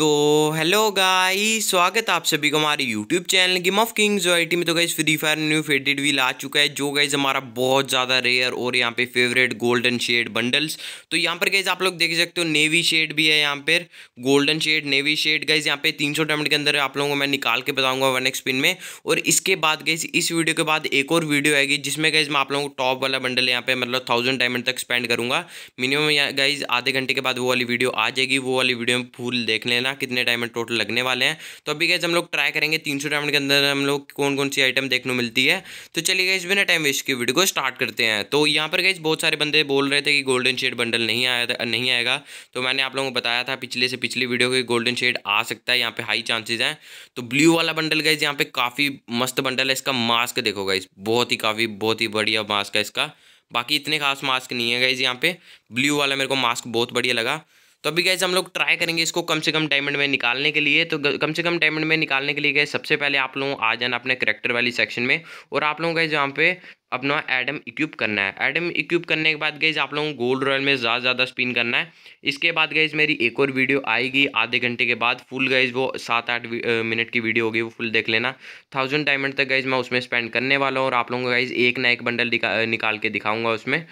तो hello guys स्वागत आप सभी को हमारे YouTube channel game of kings YT में तो guys free fire new faded wheel आ चुका है जो गाइस हमारा बहुत ज़्यादा रेयर और यहाँ पे फेवरेट गोल्डन शेड बंडल्स तो यहाँ पर गाइस आप लोग देख सकते हो नेवी शेड भी है यहाँ पर golden shade navy shade guys यहाँ पे तीन सौ के अंदर आप लोगों को मैं निकाल के बताऊँगा वन एक्सपिन में और इसके बाद गई इस वीडियो के बाद एक और वीडियो आएगी जिसमें गाइज मैं आप लोगों को टॉप वाला बंडल यहाँ पे मतलब थाउजेंड डायमंड तक स्पेंड करूँगा मिनिमम गाइज आधे घंटे के बाद वो वाली वीडियो आ जाएगी वो वाली वीडियो में फूल देख लेना देखना कितने डायमंड टोटल लगने वाले हैं तो अभी गैस हम लोग ट्राई करेंगे तीन डायमंड के अंदर हम लोग कौन कौन सी आइटम देखने मिलती है तो चलिए गैस बिना टाइम वेस्ट की वीडियो को स्टार्ट करते हैं तो यहाँ पर गए बहुत सारे बंदे बोल रहे थे कि गोल्डन शेड बंडल नहीं आया था नहीं आएगा तो मैंने आप लोगों को बताया था पिछले से पिछली वीडियो के गोल्डन शेड आ सकता है यहाँ पे हाई चांसेस हैं तो ब्लू वाला बंडल गए यहाँ पे काफ़ी मस्त बंडल है इसका मास्क देखो गाइज बहुत ही काफ़ी बहुत ही बढ़िया मास्क है इसका बाकी इतने खास मास्क नहीं है गाइज यहाँ पे ब्लू वाला मेरे को मास्क बहुत बढ़िया लगा तो अभी गैस हम लोग ट्राई करेंगे इसको कम से कम डायमंड में निकालने के लिए तो कम से कम डायमंड में निकालने के लिए गए सबसे पहले आप लोगों आ जाना अपने करेक्टर वाली सेक्शन में और आप लोगों का जहाँ पे अपना एडम इक्विप करना है एडम इक्विप करने के बाद गई आप लोगों को गोल्ड रॉयल में ज़्यादा से ज़्यादा स्पिन करना है इसके बाद गई मेरी एक और वीडियो आएगी आधे घंटे के बाद फुल गई वो सात आठ मिनट की वीडियो होगी वो फुल देख लेना थाउजेंड डायमंड तक गई मैं उसमें स्पेंड करने वाला हूँ और आप लोगों को गाइज एक ना एक बंडल निकाल के दिखाऊँगा उसमें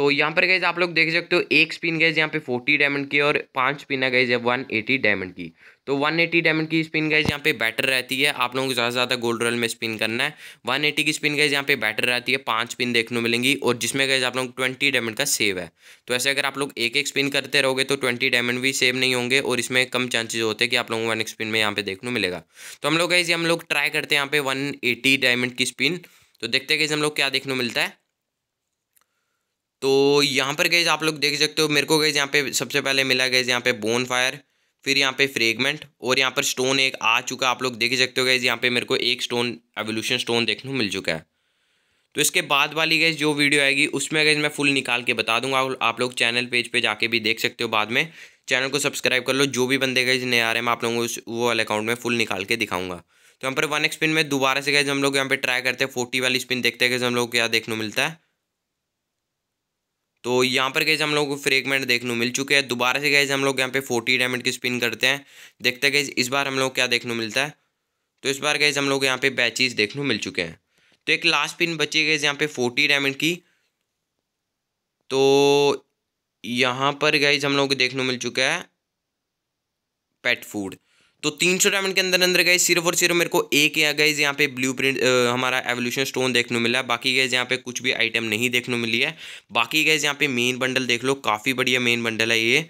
तो यहाँ पर गए आप लोग देख सकते हो एक स्पिन गए यहाँ पे फोर्टी डायमंड की और पांच स्पिन है गए वन एटी डायमंड की तो वन एटी डायमंड की स्पिन गए यहाँ पे बैटर रहती है आप लोगों को ज़्यादा से ज़्यादा गोल्ड रॉयल में स्पिन करना है वन एटी की स्पिन गए यहाँ पे बैटर रहती है पांच स्पिन देखने को मिलेंगी और जिसमें गए आप लोग ट्वेंटी डायमंड का सेव है तो ऐसे अगर आप लोग एक एक स्पिन करते रहोगे तो ट्वेंटी डायमंड भी सेव नहीं होंगे और इसमें कम चांसेज होते हैं कि आप लोगों को वन स्पिन में यहाँ पे देखने को मिलेगा तो हम लोग गए हम लोग ट्राई करते हैं यहाँ पे वन एटी डायमंड की स्पिन तो देखते हैं कि हम लोग क्या देखने को मिलता है तो यहाँ पर गए आप लोग देख सकते हो मेरे को गए यहाँ पे सबसे पहले मिला गए यहाँ पे बोन फायर फिर यहाँ पे फ्रेगमेंट और यहाँ पर स्टोन एक आ चुका आप लोग देख सकते हो गए यहाँ पे मेरे को एक स्टोन एवोल्यूशन स्टोन देखने को मिल चुका है तो इसके बाद वाली गई जो वीडियो आएगी उसमें गई मैं फुल निकाल के बता दूंगा आप लोग चैनल पेज पे जाके भी देख सकते हो बाद में चैनल को सब्सक्राइब कर लो जो भी बंदे गए नए आ रहे हैं मैं आप लोगों को वो वाले अकाउंट में फुल निकाल के दिखाऊंगा तो यहाँ पर वन एक्सपिन में दोबारा से गए हम लोग यहाँ पे ट्राई करते हैं फोर्टी वाली स्पिन देखते हैं कि हम लोग को क्या देखने मिलता है तो यहाँ पर कैसे हम लोग को फ्रेगमेंट देखने मिल चुके हैं दोबारा से गैज हम लोग यहाँ पे फोर्टी डायमंड की स्पिन करते हैं देखते हैं कैसे इस बार हम लोग क्या देखने मिलता है तो इस बार कैसे हम लोग यहाँ पे बैचेज देखने मिल चुके हैं तो एक लास्ट पिन बची गई यहाँ पे फोर्टी डायमंड की तो यहाँ पर गए हम लोग को देखने मिल चुका है पेट फूड तो तीन सौ डायमंड के अंदर अंदर गए सिर्फ और सिर्फ मेरे को एक या गए यहाँ पे ब्लू प्रिंट हमारा एवोल्यूशन स्टोन देखने को मिला बाकी गए यहाँ पे कुछ भी आइटम नहीं देखने को मिली है बाकी गए यहाँ पे मेन बंडल देख लो काफ़ी बढ़िया मेन बंडल है ये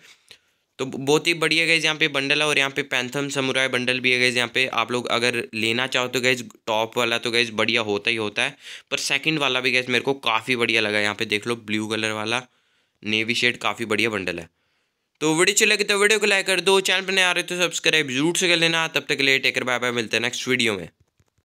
तो बहुत ही बढ़िया गए यहाँ पे बंडल है और यहाँ पे पैंथम समुराय बंडल भी है गए यहाँ पे आप लोग अगर लेना चाहो तो गए टॉप वाला तो गए बढ़िया होता ही होता है पर सेकंड वाला भी गए मेरे को काफ़ी बढ़िया लगा यहाँ पे देख लो ब्लू कलर वाला नेवी शेड काफ़ी बढ़िया बंडल है तो वीडियो चले गए तो वीडियो को लाइक कर दो चैनल पर नहीं आ रहे तो सब्सक्राइब जरूर से कर लेना तब तक के लिए टेकर बाय बाय मिलते हैं नेक्स्ट वीडियो में